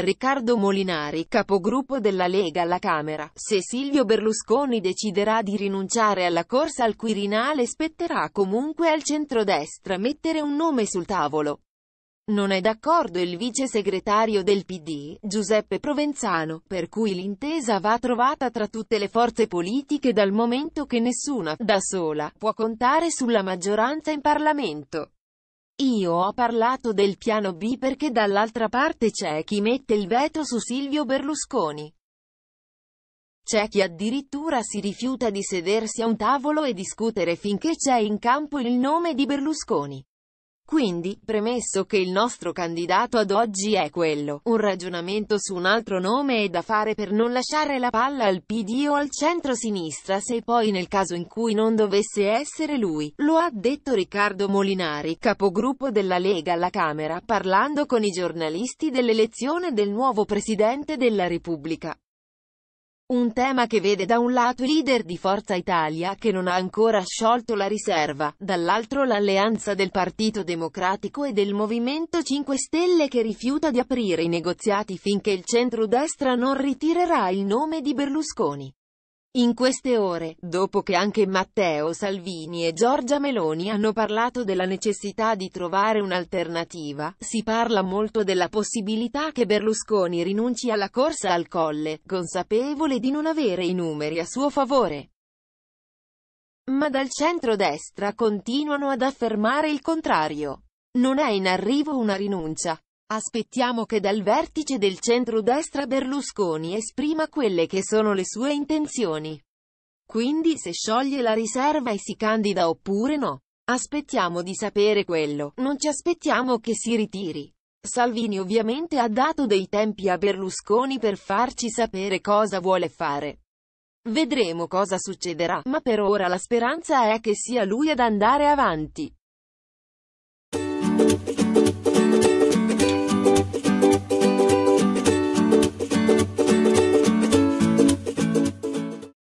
per Riccardo Molinari, capogruppo della Lega alla Camera. Se Silvio Berlusconi deciderà di rinunciare alla corsa al Quirinale spetterà comunque al centrodestra mettere un nome sul tavolo. Non è d'accordo il vice segretario del PD, Giuseppe Provenzano, per cui l'intesa va trovata tra tutte le forze politiche dal momento che nessuna, da sola, può contare sulla maggioranza in Parlamento. Io ho parlato del piano B perché dall'altra parte c'è chi mette il veto su Silvio Berlusconi. C'è chi addirittura si rifiuta di sedersi a un tavolo e discutere finché c'è in campo il nome di Berlusconi. Quindi, premesso che il nostro candidato ad oggi è quello, un ragionamento su un altro nome è da fare per non lasciare la palla al PD o al centro-sinistra se poi nel caso in cui non dovesse essere lui, lo ha detto Riccardo Molinari, capogruppo della Lega alla Camera, parlando con i giornalisti dell'elezione del nuovo Presidente della Repubblica. Un tema che vede da un lato i leader di Forza Italia che non ha ancora sciolto la riserva, dall'altro l'alleanza del Partito Democratico e del Movimento 5 Stelle che rifiuta di aprire i negoziati finché il centrodestra non ritirerà il nome di Berlusconi. In queste ore, dopo che anche Matteo Salvini e Giorgia Meloni hanno parlato della necessità di trovare un'alternativa, si parla molto della possibilità che Berlusconi rinunci alla corsa al colle, consapevole di non avere i numeri a suo favore. Ma dal centro-destra continuano ad affermare il contrario. Non è in arrivo una rinuncia. Aspettiamo che dal vertice del centro-destra Berlusconi esprima quelle che sono le sue intenzioni. Quindi se scioglie la riserva e si candida oppure no. Aspettiamo di sapere quello, non ci aspettiamo che si ritiri. Salvini ovviamente ha dato dei tempi a Berlusconi per farci sapere cosa vuole fare. Vedremo cosa succederà, ma per ora la speranza è che sia lui ad andare avanti.